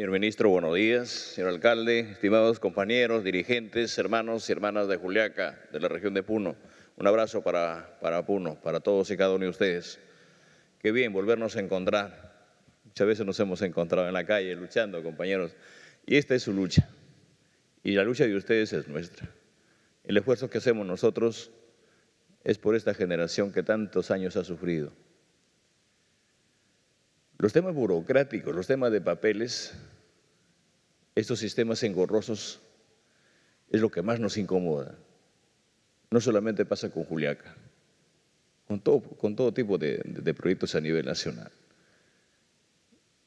Señor ministro, buenos días. Señor alcalde, estimados compañeros, dirigentes, hermanos y hermanas de Juliaca, de la región de Puno. Un abrazo para, para Puno, para todos y cada uno de ustedes. Qué bien volvernos a encontrar. Muchas veces nos hemos encontrado en la calle luchando, compañeros. Y esta es su lucha. Y la lucha de ustedes es nuestra. El esfuerzo que hacemos nosotros es por esta generación que tantos años ha sufrido. Los temas burocráticos, los temas de papeles, estos sistemas engorrosos es lo que más nos incomoda. No solamente pasa con Juliaca, con todo, tipo de, proyectos a nivel nacional.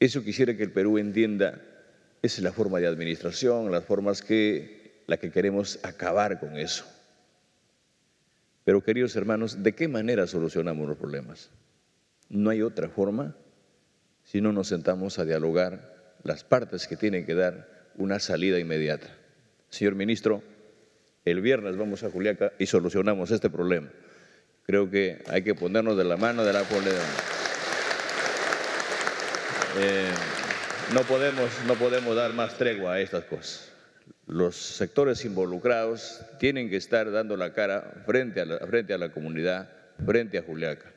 Eso quisiera que el Perú entienda, es la forma de administración, las formas que, la que queremos acabar con eso. Pero queridos hermanos, ¿de qué manera solucionamos los problemas? No hay otra forma si no nos sentamos a dialogar las partes que tienen que dar una salida inmediata. Señor ministro, el viernes vamos a Juliaca y solucionamos este problema. Creo que hay que ponernos de la mano de la población. Eh, no, podemos, no podemos dar más tregua a estas cosas. Los sectores involucrados tienen que estar dando la cara frente a la, frente a la comunidad, frente a Juliaca.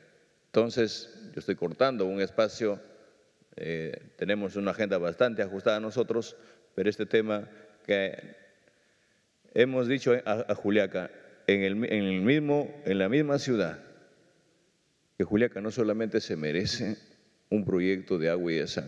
Entonces, yo estoy cortando un espacio, eh, tenemos una agenda bastante ajustada nosotros, pero este tema que hemos dicho a, Juliaca, en, el, mismo, en la misma ciudad, que Juliaca no solamente se merece un proyecto de agua y de se,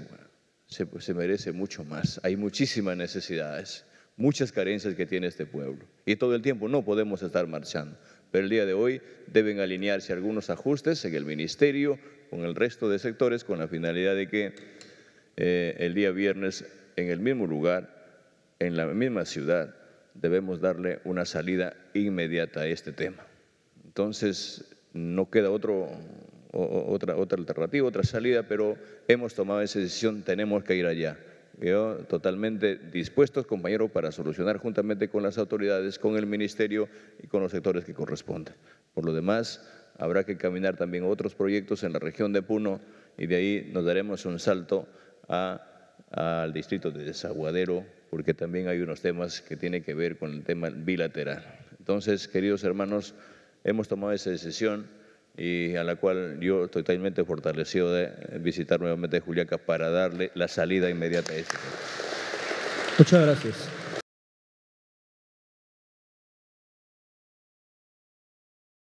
se merece mucho más. Hay muchísimas necesidades, muchas carencias que tiene este pueblo. Y todo el tiempo no podemos estar marchando. Pero el día de hoy deben alinearse algunos ajustes en el ministerio, con el resto de sectores, con la finalidad de que eh, el día viernes en el mismo lugar, en la misma ciudad, debemos darle una salida inmediata a este tema. Entonces, no queda otro, otra, alternativa, otra salida, pero hemos tomado esa decisión, tenemos que ir allá. Yo totalmente dispuestos, compañero, para solucionar juntamente con las autoridades, con el ministerio y con los sectores que correspondan. Por lo demás, habrá que caminar también otros proyectos en la región de Puno y de ahí nos daremos un salto a al distrito de Desaguadero, porque también hay unos temas que tienen que ver con el tema bilateral. Entonces, queridos hermanos, hemos tomado esa decisión y a la cual yo totalmente fortalecido de visitar nuevamente Juliaca para darle la salida inmediata a este tema. Muchas gracias.